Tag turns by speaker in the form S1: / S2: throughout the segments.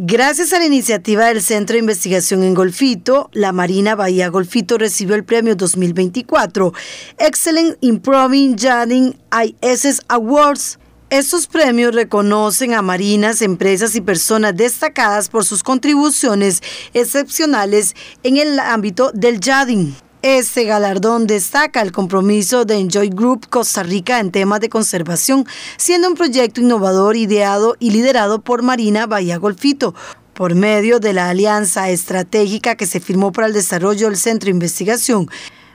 S1: Gracias a la iniciativa del Centro de Investigación en Golfito, la Marina Bahía Golfito recibió el premio 2024 Excellent Improving Jading ISS Awards. Estos premios reconocen a marinas, empresas y personas destacadas por sus contribuciones excepcionales en el ámbito del jading. Este galardón destaca el compromiso de Enjoy Group Costa Rica en temas de conservación, siendo un proyecto innovador ideado y liderado por Marina Bahía Golfito, por medio de la alianza estratégica que se firmó para el desarrollo del Centro de Investigación.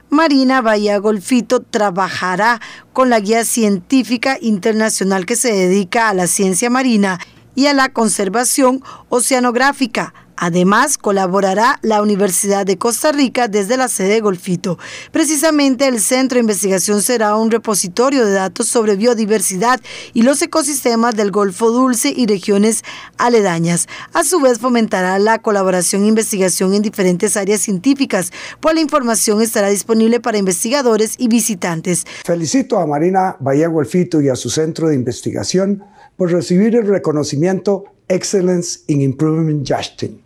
S1: Marina Bahía Golfito trabajará con la guía científica internacional que se dedica a la ciencia marina y a la conservación oceanográfica Además, colaborará la Universidad de Costa Rica desde la sede Golfito. Precisamente el centro de investigación será un repositorio de datos sobre biodiversidad y los ecosistemas del Golfo Dulce y regiones aledañas. A su vez, fomentará la colaboración e investigación en diferentes áreas científicas, pues la información estará disponible para investigadores y visitantes. Felicito a
S2: Marina Bahía Golfito y a su centro de investigación por recibir el reconocimiento Excellence in Improvement Justin.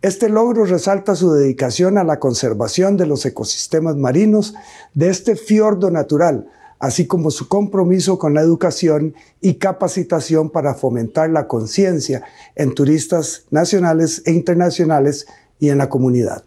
S2: Este logro resalta su dedicación a la conservación de los ecosistemas marinos de este fiordo natural, así como su compromiso con la educación y capacitación para fomentar la conciencia en turistas nacionales e internacionales y en la comunidad.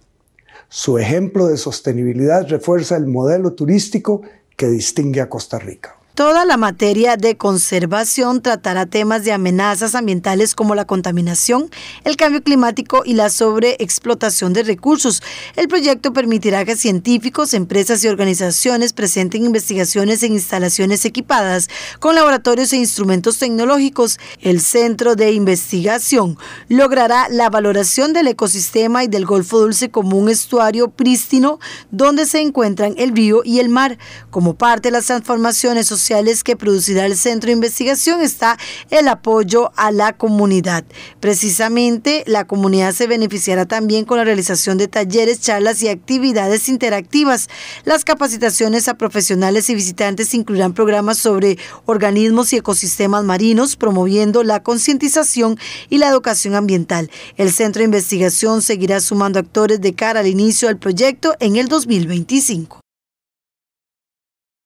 S2: Su ejemplo de sostenibilidad refuerza el modelo turístico que distingue a Costa Rica.
S1: Toda la materia de conservación tratará temas de amenazas ambientales como la contaminación, el cambio climático y la sobreexplotación de recursos. El proyecto permitirá que científicos, empresas y organizaciones presenten investigaciones en instalaciones equipadas con laboratorios e instrumentos tecnológicos. El centro de investigación logrará la valoración del ecosistema y del Golfo Dulce como un estuario prístino donde se encuentran el río y el mar. Como parte de las transformaciones sociales, sociales que producirá el Centro de Investigación está el apoyo a la comunidad. Precisamente, la comunidad se beneficiará también con la realización de talleres, charlas y actividades interactivas. Las capacitaciones a profesionales y visitantes incluirán programas sobre organismos y ecosistemas marinos, promoviendo la concientización y la educación ambiental. El Centro de Investigación seguirá sumando actores de cara al inicio del proyecto en el 2025.